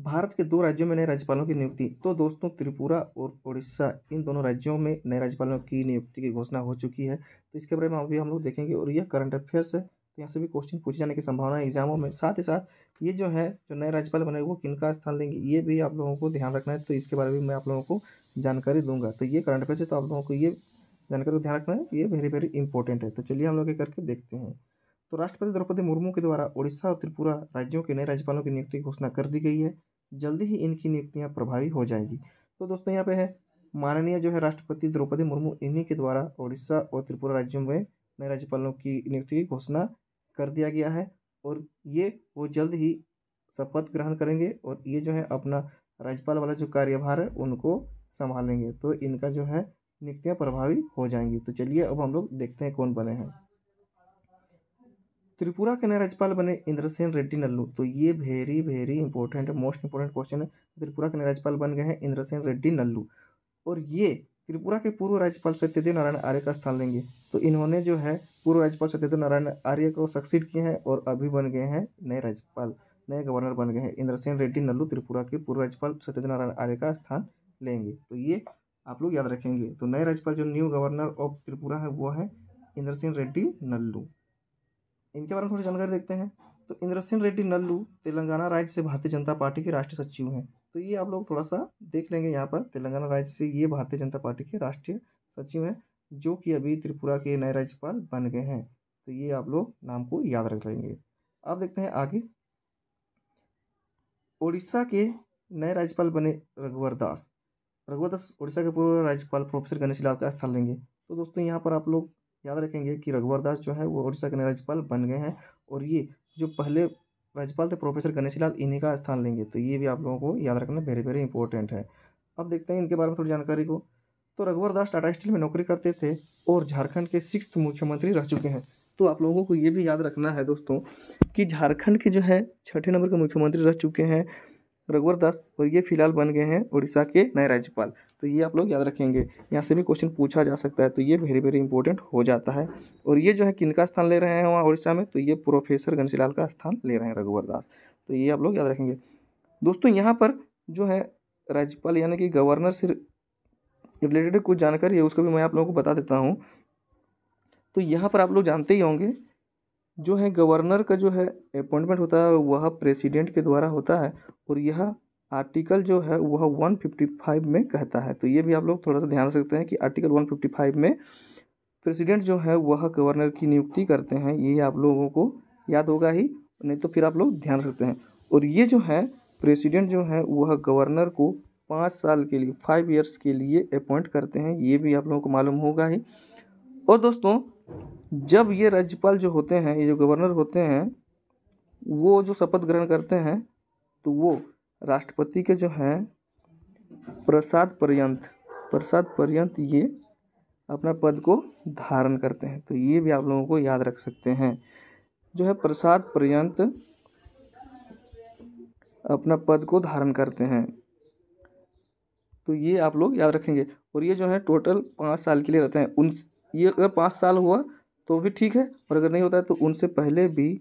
भारत के दो राज्यों में नए राज्यपालों की नियुक्ति तो दोस्तों त्रिपुरा और उड़ीसा इन दोनों राज्यों में नए राज्यपालों की नियुक्ति की घोषणा हो चुकी है तो इसके बारे में अभी हम लोग देखेंगे और यह करंट अफेयर्स है तो यहाँ से भी क्वेश्चन पूछे जाने की संभावना है एग्जामों में साथ ही साथ ये जो है जो नए राज्यपाल बने वो किनका स्थान लेंगे ये भी आप लोगों को ध्यान रखना है तो इसके बारे में मैं आप लोगों को जानकारी दूंगा तो ये करंट अफेयर्स है तो आप लोगों को ये जानकारी को ध्यान रखना है ये वेरी वेरी इंपॉर्टेंट है तो चलिए हम लोग ये करके देखते हैं तो राष्ट्रपति द्रौपदी मुर्मू के द्वारा उड़ीसा और त्रिपुरा राज्यों के नए राज्यपालों की नियुक्ति की घोषणा कर दी गई है जल्दी ही इनकी नियुक्तियाँ प्रभावी हो जाएंगी तो दोस्तों यहाँ पे है माननीय जो है राष्ट्रपति द्रौपदी मुर्मू इन्हीं के द्वारा उड़ीसा और त्रिपुरा राज्यों में नए राज्यपालों की नियुक्ति की घोषणा कर दिया गया है और ये वो जल्द ही शपथ ग्रहण करेंगे और ये जो है अपना राज्यपाल वाला जो कार्यभार है उनको संभालेंगे तो इनका जो है नियुक्तियाँ प्रभावी हो जाएंगी तो चलिए अब हम लोग देखते हैं कौन बने हैं त्रिपुरा के नए राज्यपाल बने इंद्रसेन रेड्डी नल्लू तो ये very very important most important question है त्रिपुरा के नए राज्यपाल बन गए हैं इंद्रसेन रेड्डी नल्लू और ये त्रिपुरा के पूर्व राज्यपाल सत्यदेव नारायण आर्य का स्थान लेंगे तो इन्होंने जो है पूर्व राज्यपाल सत्यदेव नारायण आर्य को सक्सीड किए हैं और अभी बन गए हैं नए राज्यपाल नए गवर्नर बन गए हैं इंद्रसेन रेड्डी नल्लू त्रिपुरा के पूर्व राज्यपाल सत्यदेव नारायण आर्य का स्थान लेंगे तो ये आप लोग याद रखेंगे तो नए राज्यपाल जो न्यू गवर्नर ऑफ त्रिपुरा है वो है इंद्रसेन रेड्डी नल्लू इनके बारे में थोड़ी जानकारी देखते हैं तो इंद्रसेन रेड्डी नल्लू तेलंगाना राज्य से भारतीय जनता पार्टी के राष्ट्रीय सचिव हैं तो ये आप लोग थोड़ा सा देख लेंगे यहाँ पर तेलंगाना राज्य से ये भारतीय जनता पार्टी के राष्ट्रीय सचिव हैं जो कि अभी त्रिपुरा के नए राज्यपाल बन गए हैं तो ये आप लोग नाम को याद रख लेंगे अब देखते हैं आगे ओडिशा के नए राज्यपाल बने रघुवर दास रघुवर दास उड़ीसा के पूर्व राज्यपाल प्रोफेसर गणेश लाल का स्थान लेंगे तो दोस्तों यहाँ पर आप लोग याद रखेंगे कि रघुवर दास जो है वो उड़ीसा के नए राज्यपाल बन गए हैं और ये जो पहले राज्यपाल थे प्रोफेसर गणेशी लाल इन्हीं का स्थान लेंगे तो ये भी आप लोगों को याद रखना वेरी वेरी इंपॉर्टेंट है अब देखते हैं इनके बारे में थोड़ी जानकारी को तो रघुवर दास टाटा स्टील में नौकरी करते थे और झारखंड के सिक्स मुख्यमंत्री रह चुके हैं तो आप लोगों को ये भी याद रखना है दोस्तों कि झारखंड के जो है छठे नंबर के मुख्यमंत्री रह चुके हैं रघुवर दास और ये फिलहाल बन गए हैं उड़ीसा के नए राज्यपाल तो ये आप लोग याद रखेंगे यहाँ से भी क्वेश्चन पूछा जा सकता है तो ये वेरी वेरी इंपॉर्टेंट हो जाता है और ये जो है किनका स्थान ले रहे हैं वहाँ उड़ीसा में तो ये प्रोफेसर घनश्याल का स्थान ले रहे हैं रघुवर दास तो ये आप लोग याद रखेंगे दोस्तों यहाँ पर जो है राज्यपाल यानी कि गवर्नर से रिलेटेड कुछ जानकारी है उसको भी मैं आप लोगों को बता देता हूँ तो यहाँ पर आप लोग जानते ही होंगे जो है गवर्नर का जो है अपॉइंटमेंट होता है वह प्रेसिडेंट के द्वारा होता है और यह आर्टिकल जो है वह 155 में कहता है तो ये भी आप लोग थोड़ा सा ध्यान रख सकते हैं कि आर्टिकल 155 में प्रेसिडेंट जो है वह गवर्नर की नियुक्ति करते हैं ये आप लोगों को याद होगा ही नहीं तो फिर आप लोग ध्यान रखते हैं और ये जो है प्रेसिडेंट जो है वह गवर्नर को पाँच साल के लिए फाइव ईयर्स के लिए अपॉइंट करते हैं ये भी आप लोगों को मालूम होगा ही और दोस्तों जब ये राज्यपाल जो होते हैं ये जो गवर्नर होते हैं वो जो शपथ ग्रहण करते हैं तो वो राष्ट्रपति के जो हैं प्रसाद पर्यंत प्रसाद पर्यंत ये अपना पद को धारण करते हैं तो ये भी आप लोगों को याद रख सकते हैं जो है प्रसाद पर्यंत अपना पद को धारण करते हैं तो ये आप लोग याद रखेंगे और ये जो है टोटल पाँच साल के लिए रहते हैं उन ये अगर पाँच साल हुआ तो भी ठीक है और अगर नहीं होता है तो उनसे पहले भी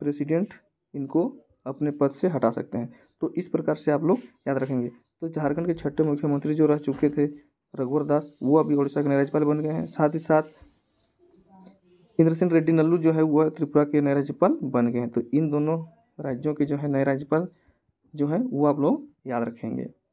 प्रेसिडेंट इनको अपने पद से हटा सकते हैं तो इस प्रकार से आप लोग याद रखेंगे तो झारखंड के छठे मुख्यमंत्री जो रह चुके थे रघुवर दास वो अभी उड़ीसा के नए राज्यपाल बन गए हैं साथ ही साथ इंद्र सिंह रेड्डी नल्लू जो है वह त्रिपुरा के नए राज्यपाल बन गए हैं तो इन दोनों राज्यों के जो है नए राज्यपाल जो हैं वो आप लोग याद रखेंगे